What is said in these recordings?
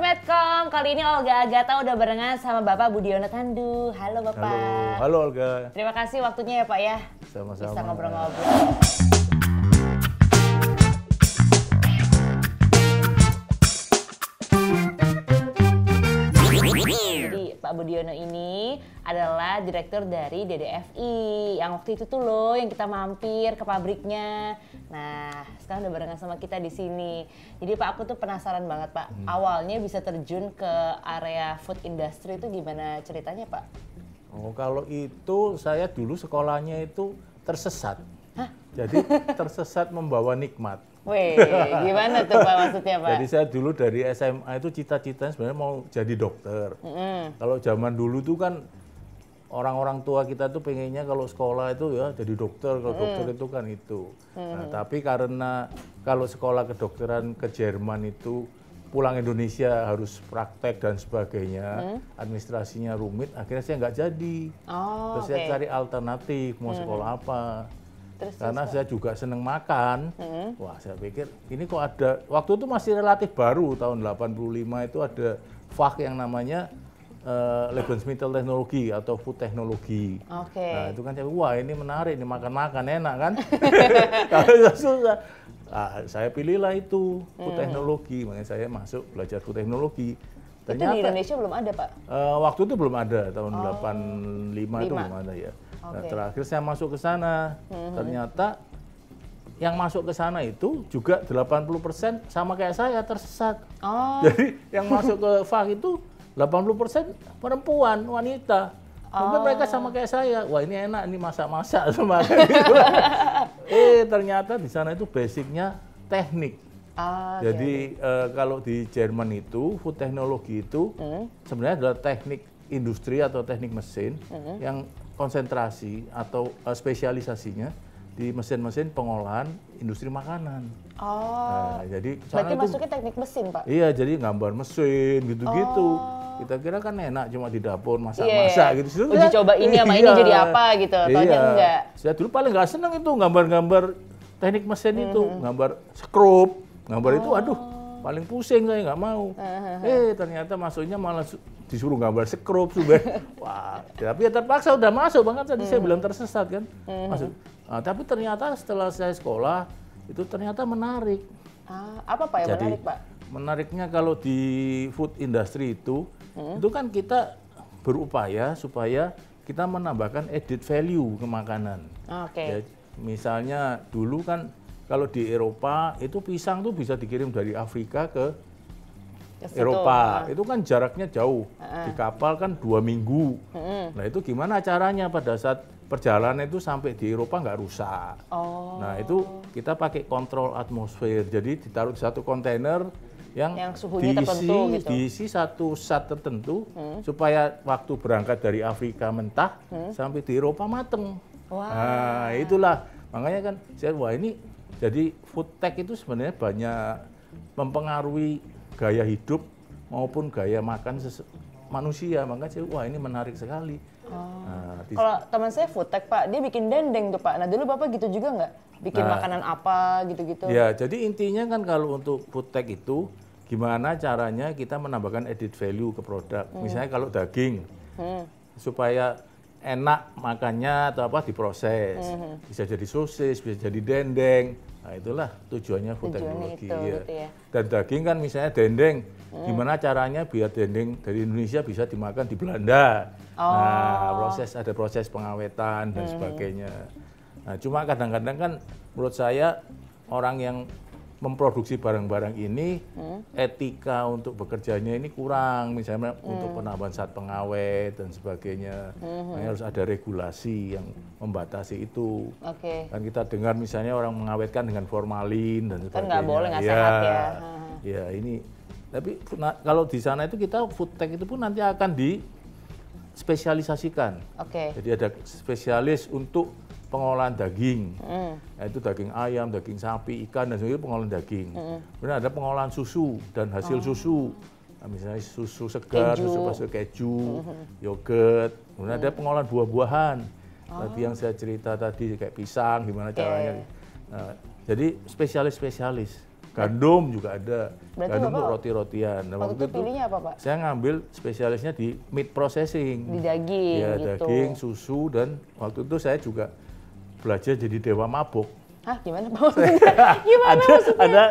Medcom. Kali ini Olga Agata udah barengan sama Bapak Budiono Tandu. Halo Bapak. Halo, halo Olga. Terima kasih waktunya ya Pak ya. Sama-sama. Bisa ngobrol-ngobrol. Pak Budiono ini adalah direktur dari DDFI yang waktu itu tuh loh yang kita mampir ke pabriknya. Nah, sekarang udah barengan sama kita di sini. Jadi Pak aku tuh penasaran banget Pak, hmm. awalnya bisa terjun ke area food industry itu gimana ceritanya Pak? Oh, kalau itu saya dulu sekolahnya itu tersesat. Jadi tersesat membawa nikmat. Weh, gimana tuh Pak maksudnya Pak? Jadi saya dulu dari SMA itu cita-citanya sebenarnya mau jadi dokter. Mm -hmm. Kalau zaman dulu tuh kan orang-orang tua kita tuh pengennya kalau sekolah itu ya jadi dokter kalau mm. dokter itu kan itu mm. nah, tapi karena kalau sekolah kedokteran ke Jerman itu pulang Indonesia harus praktek dan sebagainya mm. administrasinya rumit akhirnya saya nggak jadi oh, terus okay. saya cari alternatif mau mm. sekolah apa Terus, Karena terus, saya juga seneng makan. Hmm. Wah, saya pikir ini kok ada waktu itu masih relatif baru tahun 85 itu ada fak yang namanya uh, Lebensmittel teknologi atau food teknologi. Oke. Okay. Nah, itu kan saya wah ini menarik ini makan-makan enak kan. Kalau susah. Nah, saya pilihlah itu food hmm. makanya saya masuk belajar food teknologi. Ternyata, itu di Indonesia belum ada, Pak? Uh, waktu itu belum ada, tahun oh, 85 5. itu belum ada ya. Okay. Nah, terakhir saya masuk ke sana, hmm. ternyata yang masuk ke sana itu juga 80% sama kayak saya tersesat. Oh. Jadi yang masuk ke FAH itu 80% perempuan, wanita. Oh. mereka sama kayak saya. Wah, ini enak ini masak-masak sama gitu. eh, ternyata di sana itu basicnya teknik. Ah, Jadi iya. eh, kalau di Jerman itu food teknologi itu hmm. sebenarnya adalah teknik industri atau teknik mesin hmm. yang konsentrasi atau uh, spesialisasinya di mesin-mesin pengolahan industri makanan. Oh. Nah, jadi berarti itu, masuknya teknik mesin, Pak? Iya, jadi gambar mesin gitu-gitu. Oh. Kita kira kan enak cuma di dapur masak-masak yeah. Iya, iya. gitu. Sudah, Uji coba ini sama iya. ini jadi apa gitu, Iya. iya. enggak. Saya dulu paling nggak seneng itu gambar-gambar teknik mesin mm -hmm. itu, mm-hmm. gambar skrup, gambar oh. itu aduh paling pusing saya nggak mau. Uh -huh. Eh ternyata masuknya malah disuruh gambar sekrup sudah wah tapi ya terpaksa udah masuk banget. tadi hmm. saya bilang tersesat kan hmm. masuk nah, tapi ternyata setelah saya sekolah itu ternyata menarik ah, apa pak yang Jadi, menarik pak menariknya kalau di food industry itu hmm. itu kan kita berupaya supaya kita menambahkan added value ke makanan oke okay. ya, misalnya dulu kan kalau di Eropa itu pisang tuh bisa dikirim dari Afrika ke Eropa itu. Ah. itu kan jaraknya jauh uh-uh. di kapal kan dua minggu uh-uh. nah itu gimana caranya pada saat perjalanan itu sampai di Eropa nggak rusak oh. nah itu kita pakai kontrol atmosfer jadi ditaruh di satu kontainer yang, yang suhunya diisi, tertentu gitu. diisi satu sat tertentu -uh. supaya waktu berangkat dari Afrika mentah -uh. sampai di Eropa mateng. Wow. Nah, itulah makanya kan saya wah ini jadi food tech itu sebenarnya banyak mempengaruhi gaya hidup maupun gaya makan manusia. maka saya, wah ini menarik sekali. Oh. Nah, Kalau teman saya food tech Pak, dia bikin dendeng tuh Pak. Nah dulu Bapak gitu juga nggak? Bikin nah, makanan apa gitu-gitu? Ya, jadi intinya kan kalau untuk food tech itu, gimana caranya kita menambahkan added value ke produk. Hmm. Misalnya kalau daging, hmm. supaya enak makannya atau apa diproses. Hmm. Bisa jadi sosis, bisa jadi dendeng, Nah itulah tujuannya food Tujuan teknologi. Itu, ya. Gitu ya. Dan daging kan misalnya dendeng, hmm. gimana caranya biar dendeng dari Indonesia bisa dimakan di Belanda. Nah, oh. Nah proses ada proses pengawetan dan hmm. sebagainya. Nah cuma kadang-kadang kan menurut saya orang yang memproduksi barang-barang ini hmm. etika untuk bekerjanya ini kurang misalnya hmm. untuk penambahan saat pengawet dan sebagainya hmm. harus ada regulasi yang membatasi itu okay. kan kita dengar misalnya orang mengawetkan dengan formalin dan sebagainya kan nggak boleh ya, sehat ya ya ini tapi nah, kalau di sana itu kita food tech itu pun nanti akan di spesialisasikan. Okay. Jadi ada spesialis untuk pengolahan daging. Mm. Itu daging ayam, daging sapi, ikan dan sebagainya pengolahan daging. Mm. Kemudian ada pengolahan susu dan hasil oh. susu. Nah, misalnya susu segar, keju. susu pasir keju, mm. yogurt. Kemudian mm. ada hmm. pengolahan buah-buahan. Oh. Tadi yang saya cerita tadi kayak pisang gimana caranya. Yeah. Nah, jadi spesialis-spesialis. Gandum juga ada. Berarti Gandum untuk roti-rotian. Nah, waktu, waktu itu pilihnya apa, Pak? Saya ngambil spesialisnya di meat processing. Di daging ya, gitu. daging, susu dan waktu itu saya juga belajar jadi dewa mabuk. Hah, gimana Pak? gimana ada, Ada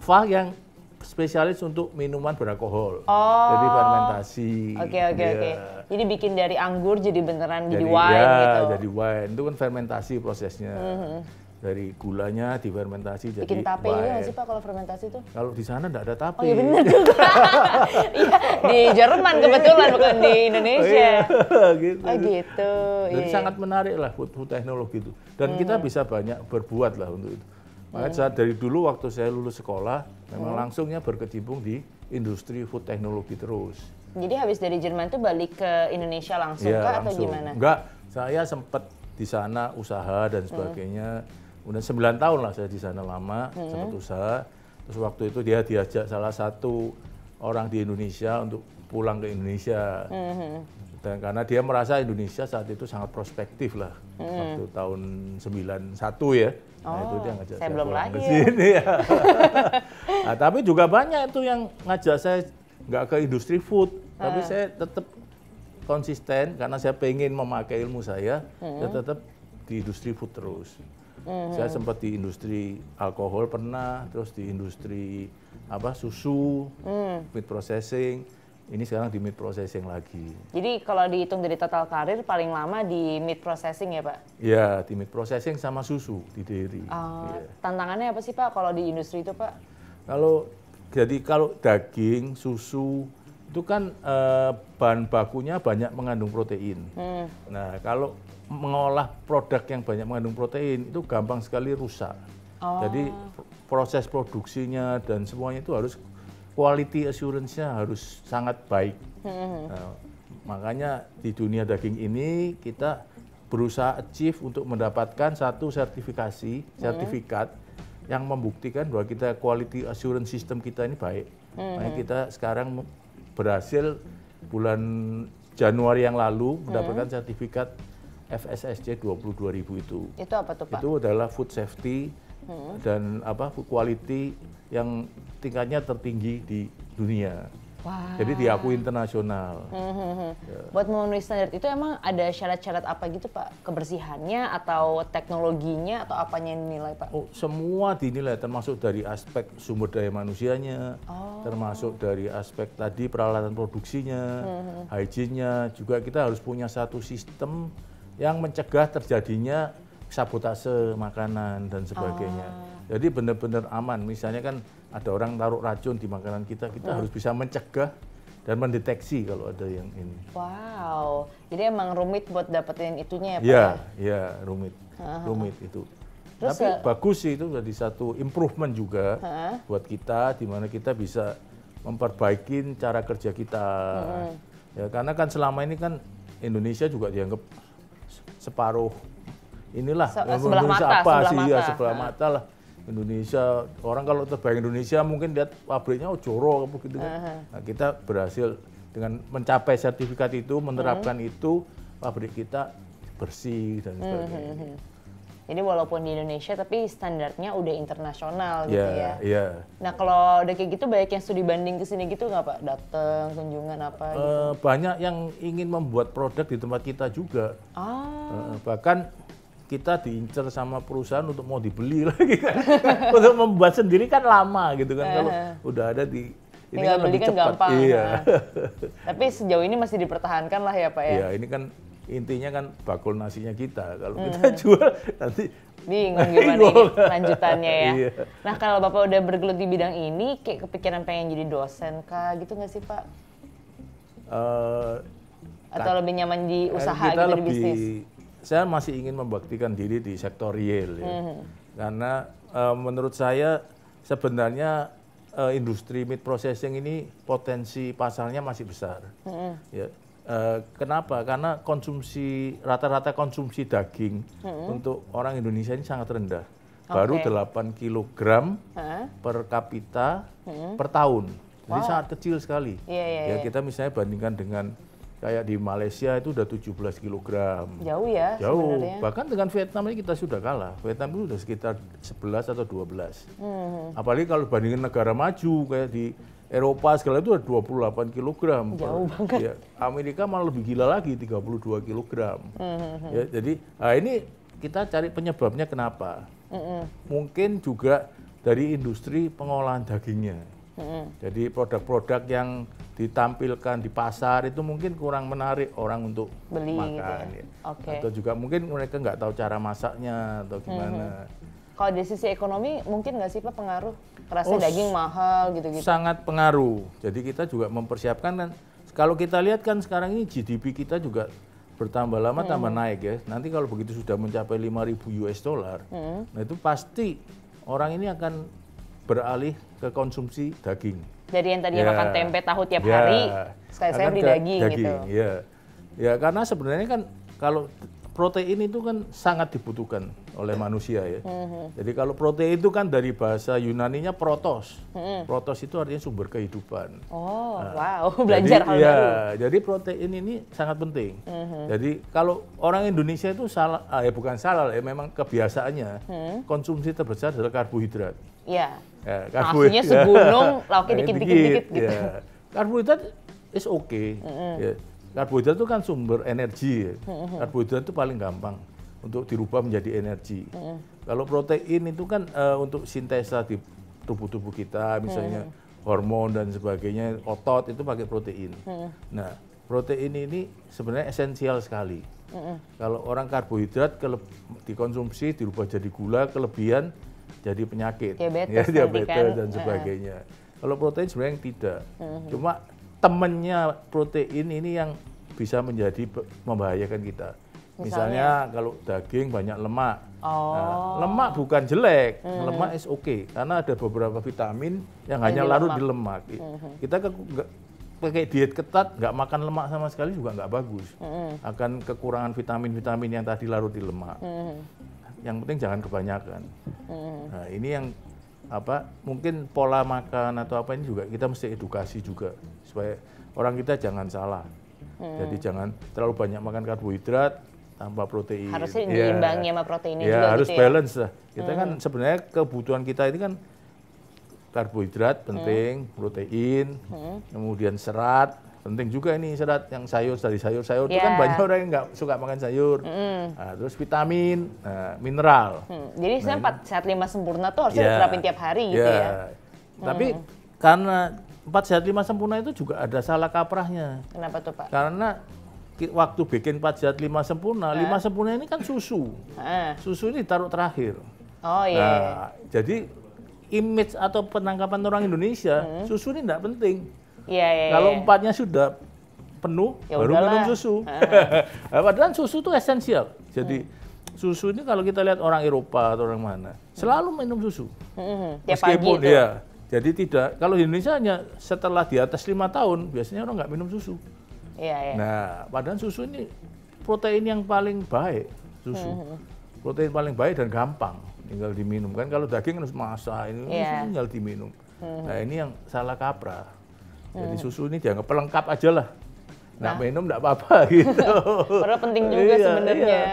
Fah yang spesialis untuk minuman beralkohol. Oh. Jadi fermentasi. Oke, oke, iya. oke. Jadi bikin dari anggur jadi beneran jadi, jadi wine ya, gitu. jadi wine. Itu kan fermentasi prosesnya. Mm -hmm dari gulanya difermentasi jadi Bikin tape ini sih Pak kalau fermentasi itu? Kalau di sana tidak ada tape. Oh iya benar juga. iya, di Jerman kebetulan bukan di Indonesia. Oh, iya, gitu. Oh gitu. Jadi iya. sangat menarik lah food, food teknologi itu. Dan hmm. kita bisa banyak berbuat lah untuk itu. Makanya hmm. saat dari dulu waktu saya lulus sekolah, memang hmm. langsungnya berkecimpung di industri food teknologi terus. Jadi habis dari Jerman tuh balik ke Indonesia langsung ya, kah langsung. gimana? Enggak, saya sempat di sana usaha dan sebagainya. Hmm Kemudian 9 tahun lah saya di sana lama, hmm. sempat usaha. Terus waktu itu dia diajak salah satu orang di Indonesia untuk pulang ke Indonesia. Hmm. Dan karena dia merasa Indonesia saat itu sangat prospektif lah. Hmm. Waktu tahun 91 ya. Nah itu dia oh, ngajak saya, saya belum pulang ke sini ya. nah, tapi juga banyak itu yang ngajak saya nggak ke industri food. Hmm. Tapi saya tetap konsisten karena saya pengen memakai ilmu saya. Hmm. Saya tetap di industri food terus hmm Saya mm-hmm. sempat di industri alkohol pernah, terus di industri apa susu, mm. meat processing. Ini sekarang di meat processing lagi. Jadi kalau dihitung dari total karir paling lama di meat processing ya Pak? Iya, di meat processing sama susu di dairy. Uh, oh, yeah. Tantangannya apa sih Pak kalau di industri itu Pak? Kalau jadi kalau daging, susu, itu kan eh, bahan bakunya banyak mengandung protein. Hmm. Nah, kalau mengolah produk yang banyak mengandung protein itu gampang sekali rusak. Oh. Jadi proses produksinya dan semuanya itu harus quality assurance-nya harus sangat baik. Hmm. Nah, makanya di dunia daging ini kita berusaha achieve untuk mendapatkan satu sertifikasi, hmm. sertifikat yang membuktikan bahwa kita quality assurance system kita ini baik. Hmm. Makanya kita sekarang berhasil bulan Januari yang lalu hmm. mendapatkan sertifikat FSSC 22.000 itu. Itu apa tuh Pak? Itu adalah food safety hmm. dan apa food quality yang tingkatnya tertinggi di dunia. Wow. Jadi diakui internasional. Hmm, hmm, hmm, Ya. Buat memenuhi standar itu emang ada syarat-syarat apa gitu Pak? Kebersihannya atau teknologinya atau apanya yang dinilai Pak? Oh, semua dinilai termasuk dari aspek sumber daya manusianya, oh. termasuk dari aspek tadi peralatan produksinya, hmm. hmm. hygiene-nya. Juga kita harus punya satu sistem yang mencegah terjadinya sabotase makanan dan sebagainya. Oh. Jadi benar-benar aman. Misalnya kan ada orang taruh racun di makanan kita, kita hmm. harus bisa mencegah dan mendeteksi kalau ada yang ini. Wow, jadi emang rumit buat dapetin itunya ya Pak? Iya, ya? iya rumit, uh-huh. rumit itu. Terus Tapi ya, bagus sih itu jadi satu improvement juga uh-huh. buat kita, di mana kita bisa memperbaiki cara kerja kita. Uh-huh. Ya karena kan selama ini kan Indonesia juga dianggap separuh inilah Se- eh, sebelah mata, apa sebelah sih ya sebelah uh-huh. mata lah Indonesia orang kalau terbayang Indonesia mungkin lihat pabriknya oh joro begitu. Kan. Nah, kita berhasil dengan mencapai sertifikat itu, menerapkan uh -huh. itu pabrik kita bersih dan mhm, sebagainya. Uh -huh. Jadi walaupun di Indonesia tapi standarnya udah internasional gitu iya, ya. Yeah. Nah kalau udah kayak gitu banyak yang studi banding ke sini gitu nggak pak? Datang kunjungan apa? Eh, gitu? banyak yang ingin membuat produk di tempat kita juga. Ah. Uh, bahkan kita diincer sama perusahaan untuk mau dibeli lagi kan. untuk membuat sendiri kan lama gitu kan. Kalau eh. udah ada di ini kan Tinggal kan beli kan cepat. gampang. Iya. kan. Tapi sejauh ini masih dipertahankan lah ya Pak ya. Iya, ini kan intinya kan bakul nasinya kita. Kalau hmm. kita jual nanti bingung gimana ini lanjutannya ya. Iya. Nah, kalau Bapak udah bergelut di bidang ini kayak kepikiran pengen jadi dosen kah gitu nggak sih Pak? Uh, Atau lebih nyaman di eh, usaha gitu lebih, di bisnis? saya masih ingin membuktikan diri di sektor real ya. Hmm. Karena uh, menurut saya sebenarnya uh, industri meat processing ini potensi pasarnya masih besar. Hmm. Ya. Uh, kenapa? Karena konsumsi rata-rata konsumsi daging hmm. untuk orang Indonesia ini sangat rendah. Baru okay. 8 kilogram huh? per kapita hmm. per tahun. Jadi wow. sangat kecil sekali. Yeah, yeah, ya iya. kita misalnya bandingkan dengan Kayak di Malaysia itu udah 17 kg. Jauh ya Jauh. Sebenarnya. Bahkan dengan Vietnam ini kita sudah kalah. Vietnam itu udah sekitar 11 atau 12. Hmm. Apalagi kalau bandingin negara maju kayak di Eropa segala itu ada 28 kg. Jauh banget. Ya, Amerika malah lebih gila lagi 32 kg. Mm-hmm. Ya, jadi nah ini kita cari penyebabnya kenapa. Mm-hmm. Mungkin juga dari industri pengolahan dagingnya jadi produk-produk yang ditampilkan di pasar itu mungkin kurang menarik orang untuk Beli gitu makan gitu ya? ya. okay. atau juga mungkin mereka nggak tahu cara masaknya atau mm-hmm. gimana hmm. Kalau dari sisi ekonomi mungkin nggak sih Pak pengaruh? Rasanya oh, daging mahal gitu-gitu. Sangat pengaruh. Jadi kita juga mempersiapkan kan kalau kita lihat kan sekarang ini GDP kita juga bertambah lama hmm. tambah naik ya. Nanti kalau begitu sudah mencapai 5000 US dollar, hmm. nah itu pasti orang ini akan beralih ke konsumsi daging. Jadi yang tadinya ya, makan tempe tahu tiap ya, hari, saya saya beli daging, daging gitu. Ya. ya karena sebenarnya kan kalau protein itu kan sangat dibutuhkan oleh manusia ya. Mm-hmm. Jadi kalau protein itu kan dari bahasa Yunaninya protos. Mm-hmm. Protos itu artinya sumber kehidupan. Oh, nah, wow, belajar hal ya, baru. Jadi protein ini sangat penting. Mm-hmm. Jadi kalau orang Indonesia itu salah, ah, ya bukan salah ya, memang kebiasaannya mm-hmm. konsumsi terbesar adalah karbohidrat. Iya. Yeah. Ya, Nasinya segunung, lauknya dikit dikit gitu. Ya. Karbohidrat is okay. Mm -hmm. ya. Karbohidrat itu kan sumber energi. Ya. Mm -hmm. Karbohidrat itu paling gampang untuk dirubah menjadi energi. Mm -hmm. Kalau protein itu kan uh, untuk sintesa di tubuh-tubuh kita, misalnya mm -hmm. hormon dan sebagainya, otot itu pakai protein. Mm -hmm. Nah, protein ini sebenarnya esensial sekali. Mm -hmm. Kalau orang karbohidrat dikonsumsi dirubah jadi gula kelebihan jadi penyakit, diabetes, ya, kan. diabetes kan? dan sebagainya. Uh. Kalau protein sebenarnya yang tidak, uh hmm. -huh. cuma temennya protein ini yang bisa menjadi membahayakan kita. Misalnya, Misalnya kalau daging banyak lemak, nah, oh. nah, lemak bukan jelek, uh hmm. -huh. lemak is oke okay, karena ada beberapa vitamin yang hanya larut di lemak. Uh -huh. Hmm, kita ke, gak, pakai diet ketat, nggak makan lemak sama sekali juga nggak bagus, uh -huh. akan kekurangan vitamin-vitamin yang tadi larut di lemak. Uh -huh. Yang penting jangan kebanyakan. Hmm. Nah, ini yang apa mungkin pola makan atau apa ini juga kita mesti edukasi juga supaya orang kita jangan salah. Hmm. Jadi jangan terlalu banyak makan karbohidrat tanpa protein. Harusnya diimbangi sama proteinnya ya, juga harus gitu ya. balance lah. Kita hmm. kan mm. sebenarnya kebutuhan kita ini kan karbohidrat penting, hmm. protein, hmm. kemudian serat, penting juga ini serat yang sayur dari sayur sayur yeah. itu kan ya. banyak orang yang nggak suka makan sayur mm. terus vitamin nah, mineral hmm. jadi nah, empat sehat lima sempurna tuh harus yeah. diterapin tiap hari yeah. gitu ya, ya. hmm. tapi karena empat sehat lima sempurna itu juga ada salah kaprahnya kenapa tuh pak karena waktu bikin empat sehat lima sempurna lima eh? sempurna ini kan susu eh. susu ini taruh terakhir oh iya yeah. nah, jadi image atau penangkapan orang Indonesia hmm. susu ini tidak penting Iya, iya, iya, Kalau empatnya sudah penuh, ya baru udahlah. minum susu. Ah. Nah, padahal susu itu esensial. Jadi hmm. susu ini kalau kita lihat orang Eropa atau orang mana, selalu minum susu. Hmm. Meskipun ya, jadi tidak. Kalau di Indonesia hanya setelah di atas lima tahun, biasanya orang nggak minum susu. Iya, iya. Nah, padahal susu ini protein yang paling baik, susu. Hmm. hmm. Protein paling baik dan gampang tinggal diminum kan kalau daging harus masak ini yeah. tinggal diminum. Hmm. Nah, ini yang salah kaprah. Jadi iya. susu ini dianggap pelengkap aja lah. Nggak nah. minum nggak apa-apa gitu. Padahal penting juga iya, sebenarnya. Iya.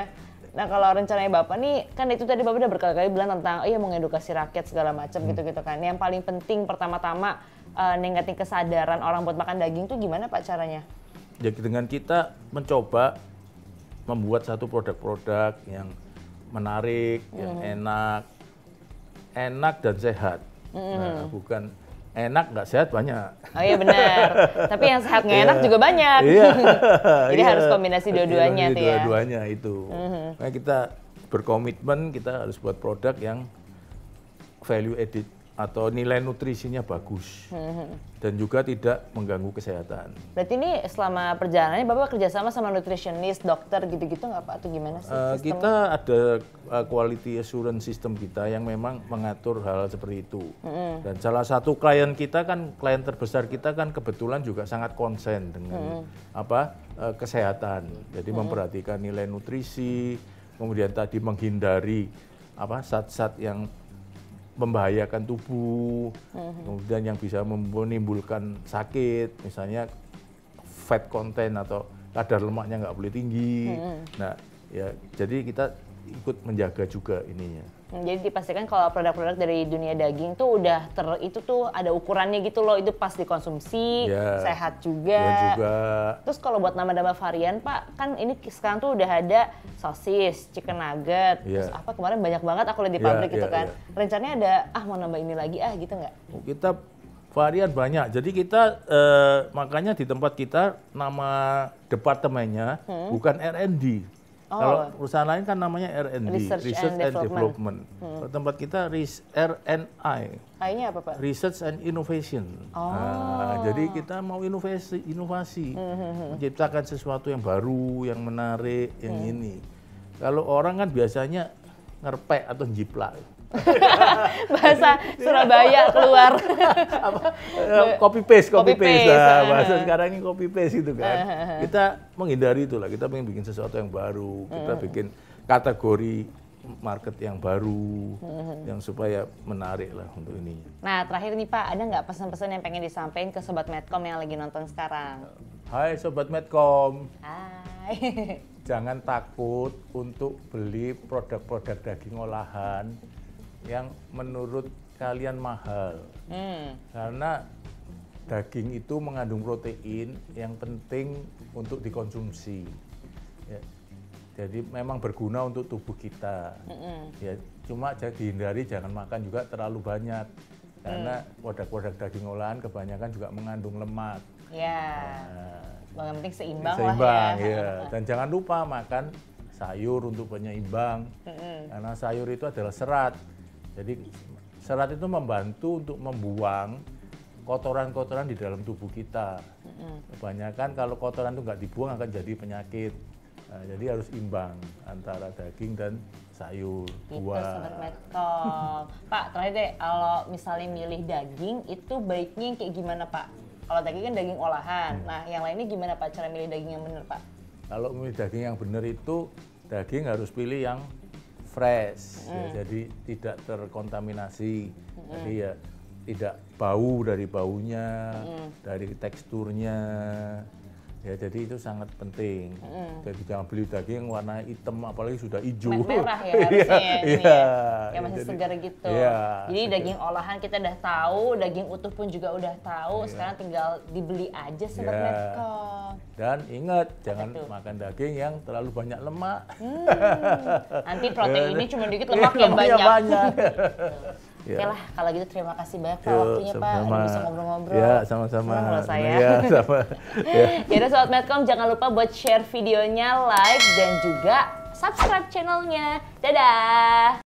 Nah kalau rencananya Bapak nih, kan itu tadi Bapak udah berkali-kali bilang tentang, oh, iya mengedukasi rakyat segala macam hmm. gitu-gitu kan. Yang paling penting pertama-tama uh, ningkatin kesadaran orang buat makan daging tuh gimana Pak caranya? Ya dengan kita mencoba membuat satu produk-produk yang menarik, hmm. yang enak, enak dan sehat. Nah, hmm. Nah, bukan enak nggak sehat banyak. Oh iya benar. Tapi yang sehat nggak iya. enak juga banyak. Iya. Jadi iya. harus kombinasi iya, dua-duanya iya, tuh ya. Dua-duanya itu. Mm-hmm. kita berkomitmen kita harus buat produk yang value added atau nilai nutrisinya bagus hmm. dan juga tidak mengganggu kesehatan. Berarti ini selama perjalanannya bapak kerjasama sama nutritionist, dokter gitu-gitu nggak pak atau gimana sih? Uh, kita ada eh, quality assurance system kita yang memang mengatur hal seperti itu. Hmm. Dan salah satu klien kita kan klien terbesar kita kan kebetulan juga sangat konsen dengan hmm. apa uh, kesehatan. Jadi hmm. memperhatikan nilai nutrisi, kemudian tadi menghindari apa zat-zat yang membahayakan tubuh, hmm. kemudian yang bisa menimbulkan sakit, misalnya fat content atau kadar lemaknya nggak boleh tinggi. Hmm. Nah, ya jadi kita ikut menjaga juga ininya. Hmm, jadi dipastikan kalau produk-produk dari dunia daging tuh udah ter itu tuh ada ukurannya gitu loh itu pas dikonsumsi yeah. sehat juga. Ya juga. Terus kalau buat nama-nama varian Pak kan ini sekarang tuh udah ada sosis, chicken nugget, yeah. terus apa kemarin banyak banget aku lihat di ya, pabrik yeah, gitu yeah, kan. Yeah. Rencananya ada ah mau nambah ini lagi ah gitu nggak? Kita varian banyak. Jadi kita eh, makanya di tempat kita nama departemennya hmm. bukan R&D Oh. Kalau perusahaan lain kan namanya R&D, Research, Research and, and Development. Development. Hmm. Tempat kita R&I. i Research and Innovation. Oh. Nah, jadi kita mau inovasi, inovasi, hmm, hmm, hmm, hmm. menciptakan sesuatu yang baru, yang menarik, yang hmm. ini. Kalau orang kan biasanya ngerpek atau jiplak. bahasa Surabaya keluar. Apa? Eh, copy paste, copy, copy paste. paste. Nah, eh. bahasa sekarang ini copy paste itu kan. Eh, kita menghindari itulah. Kita pengen bikin sesuatu yang baru. Kita bikin kategori market yang baru, hmm. yang supaya menarik lah untuk ini. Nah terakhir nih Pak, ada nggak pesan-pesan yang pengen disampaikan ke Sobat Medcom yang lagi nonton sekarang? Hai Sobat Medcom. Hai. Jangan takut untuk beli produk-produk daging olahan yang menurut kalian mahal. Hmm. Karena daging itu mengandung protein yang penting untuk dikonsumsi. Ya. Jadi memang berguna untuk tubuh kita. hmm Ya, cuma jadi hindari jangan makan juga terlalu banyak karena produk hmm. produk-produk daging olahan kebanyakan juga mengandung lemak. Ya. Nah, yang penting seimbang, seimbang lah ya. ya. Dan jangan lupa makan sayur untuk penyeimbang. hmm Karena sayur itu adalah serat jadi serat itu membantu untuk membuang kotoran-kotoran di dalam tubuh kita. Kebanyakan kalau kotoran itu nggak dibuang akan jadi penyakit. Nah, jadi harus imbang antara daging dan sayur, buah. Gitu, buah. Sobat Medcom. Pak, terakhir deh, kalau misalnya milih daging itu baiknya kayak gimana Pak? Kalau daging kan daging olahan. Hmm. Nah, yang lainnya gimana Pak cara milih daging yang benar Pak? Kalau milih daging yang benar itu daging harus pilih yang fresh, mm. ya, jadi tidak terkontaminasi. Mm. Jadi ya tidak bau dari baunya, mm. dari teksturnya, ya jadi itu sangat penting mm. jadi jangan beli daging warna hitam apalagi sudah hijau merah ya harusnya yeah, ya, yeah. ya. masih jadi, segar gitu yeah, jadi segar. daging olahan kita udah tahu daging utuh pun juga udah tahu yeah. sekarang tinggal dibeli aja sebagai iya. yeah. dan ingat jangan itu? makan daging yang terlalu banyak lemak hmm. nanti ini cuma dikit lemak iya, yang banyak, banyak. Gitu. Yeah. Oke iya. lah, kalau gitu terima kasih banyak Pak Yo, iya, waktunya sama Pak. sama. bisa ngobrol-ngobrol. Ya, sama-sama. Senang saya. Ya, sama. ya. Yaudah Sobat Medcom, jangan lupa buat share videonya, like, dan juga subscribe channelnya. Dadah!